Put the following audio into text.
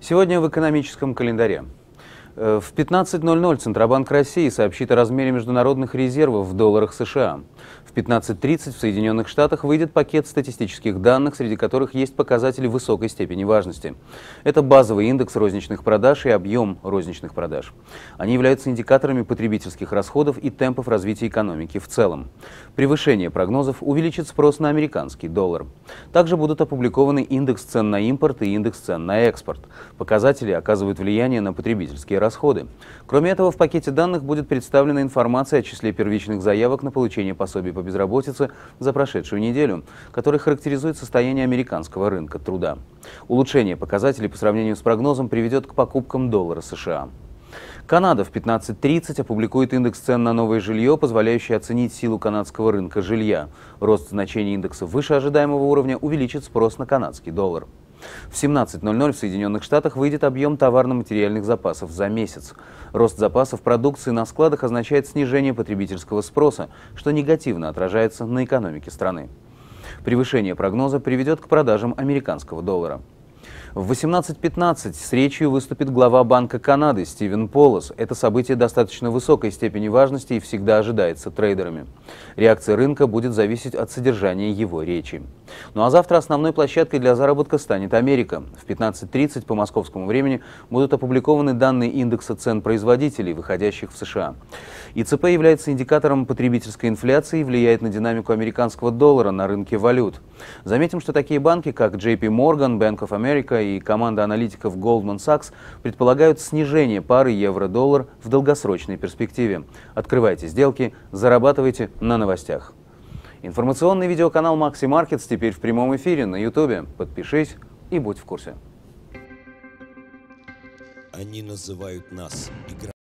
Сегодня в экономическом календаре. Э, в 15.00 Центробанк России сообщит о размере международных резервов в долларах США. В 15.30 в Соединенных Штатах выйдет пакет статистических данных, среди которых есть показатели высокой степени важности. Это базовый индекс розничных продаж и объем розничных продаж. Они являются индикаторами потребительских расходов и темпов развития экономики в целом. Превышение прогнозов увеличит спрос на американский доллар. Также будут опубликованы индекс цен на импорт и индекс цен на экспорт. Показатели оказывают влияние на потребительские расходы. Кроме этого, в пакете данных будет представлена информация о числе первичных заявок на получение пособий по безработицы за прошедшую неделю, который характеризует состояние американского рынка труда. Улучшение показателей по сравнению с прогнозом приведет к покупкам доллара США. Канада в 15.30 опубликует индекс цен на новое жилье, позволяющий оценить силу канадского рынка жилья. Рост значения индекса выше ожидаемого уровня увеличит спрос на канадский доллар. В 17.00 в Соединенных Штатах выйдет объем товарно-материальных запасов за месяц. Рост запасов продукции на складах означает снижение потребительского спроса, что негативно отражается на экономике страны. Превышение прогноза приведет к продажам американского доллара. В 18.15 с речью выступит глава Банка Канады Стивен Полос. Это событие достаточно высокой степени важности и всегда ожидается трейдерами. Реакция рынка будет зависеть от содержания его речи. Ну а завтра основной площадкой для заработка станет Америка. В 15.30 по московскому времени будут опубликованы данные индекса цен производителей, выходящих в США. ИЦП является индикатором потребительской инфляции и влияет на динамику американского доллара на рынке валют. Заметим, что такие банки, как JP Morgan, Bank of America и команда аналитиков Goldman Sachs предполагают снижение пары евро-доллар в долгосрочной перспективе. Открывайте сделки, зарабатывайте на новостях. Информационный видеоканал Maxi Markets теперь в прямом эфире на YouTube. Подпишись и будь в курсе. Они называют нас игра.